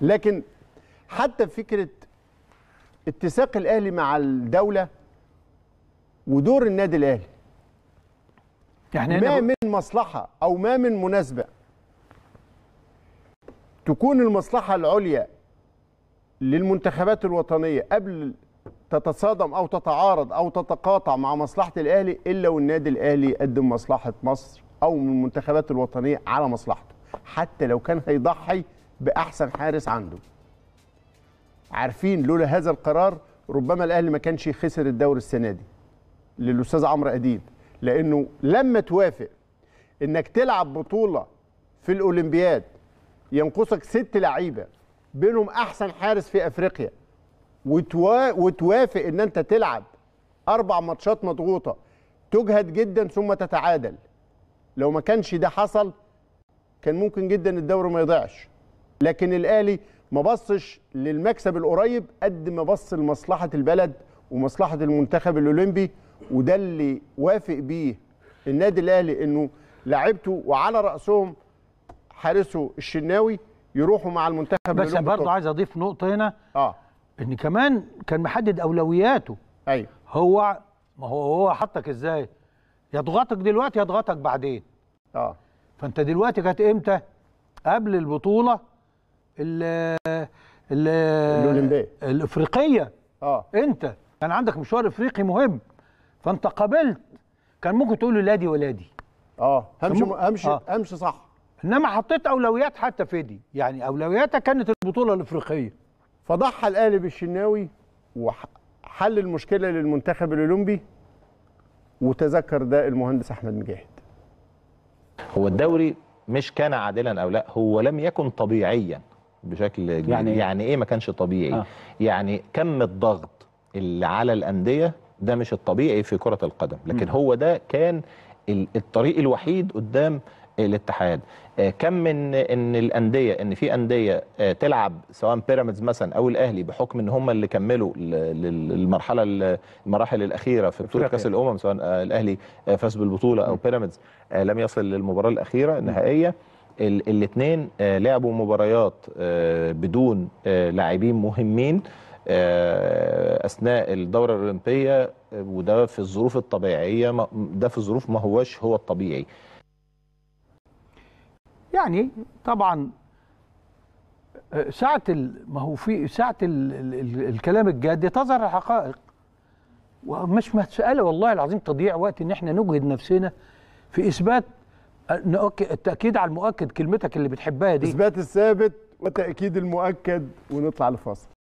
لكن حتى فكره اتساق الاهلي مع الدوله ودور النادي الاهلي يعني ما من مصلحه او ما من مناسبه تكون المصلحه العليا للمنتخبات الوطنيه قبل تتصادم او تتعارض او تتقاطع مع مصلحه الاهلي الا والنادي الاهلي يقدم مصلحه مصر او من المنتخبات الوطنيه على مصلحته حتى لو كان هيضحي باحسن حارس عنده عارفين لولا هذا القرار ربما الاهلي ما كانش خسر الدوري السنه دي للاستاذ عمرو اديب لانه لما توافق انك تلعب بطوله في الاولمبياد ينقصك ست لعيبه بينهم احسن حارس في افريقيا وتوا... وتوافق ان انت تلعب اربع ماتشات مضغوطه تجهد جدا ثم تتعادل لو ما كانش ده حصل كان ممكن جدا الدوري ما يضيعش لكن الاهلي ما بصش للمكسب القريب قد ما بص لمصلحه البلد ومصلحه المنتخب الاولمبي وده اللي وافق بيه النادي الاهلي انه لعبته وعلى راسهم حارسه الشناوي يروحوا مع المنتخب بس انا برضه عايز اضيف نقطه هنا اه ان كمان كان محدد اولوياته ايوه هو ما هو هو حطك ازاي يضغطك دلوقتي يضغطك بعدين اه فانت دلوقتي كانت امتى قبل البطوله ال الاولمبيه الافريقيه اه انت كان يعني عندك مشوار افريقي مهم فانت قابلت كان ممكن تقول له لا دي ولا دي اه همشي م... همشي آه. همشي صح انما حطيت اولويات حتى في دي يعني اولوياتك كانت البطوله الافريقيه فضحى الاهلي بالشناوي وحل المشكله للمنتخب الاولمبي وتذكر ده المهندس احمد مجاهد هو الدوري مش كان عادلا او لا هو لم يكن طبيعيا بشكل جديد يعني, يعني ايه ما كانش طبيعي آه. يعني كم الضغط اللي على الانديه ده مش الطبيعي في كره القدم لكن م. هو ده كان الطريق الوحيد قدام الاتحاد آه، كم من ان الانديه ان في انديه آه، تلعب سواء بيراميدز مثلا او الاهلي بحكم ان هم اللي كملوا للمرحله المراحل الاخيره في بطوله كاس الامم سواء آه، الاهلي فاز بالبطوله او بيراميدز لم يصل للمباراه الاخيره النهائيه الاثنين آه، لعبوا مباريات آه، بدون آه، لاعبين مهمين اثناء الدوره الاولمبيه وده في الظروف الطبيعيه ده في الظروف ما هوش هو الطبيعي يعني طبعا ساعة ما هو في ساعة الكلام الجاد تظهر الحقائق ومش مسألة والله العظيم تضييع وقت ان احنا نجهد نفسنا في اثبات اوكي التأكيد على المؤكد كلمتك اللي بتحبها دي إثبات الثابت وتأكيد المؤكد ونطلع لفاصل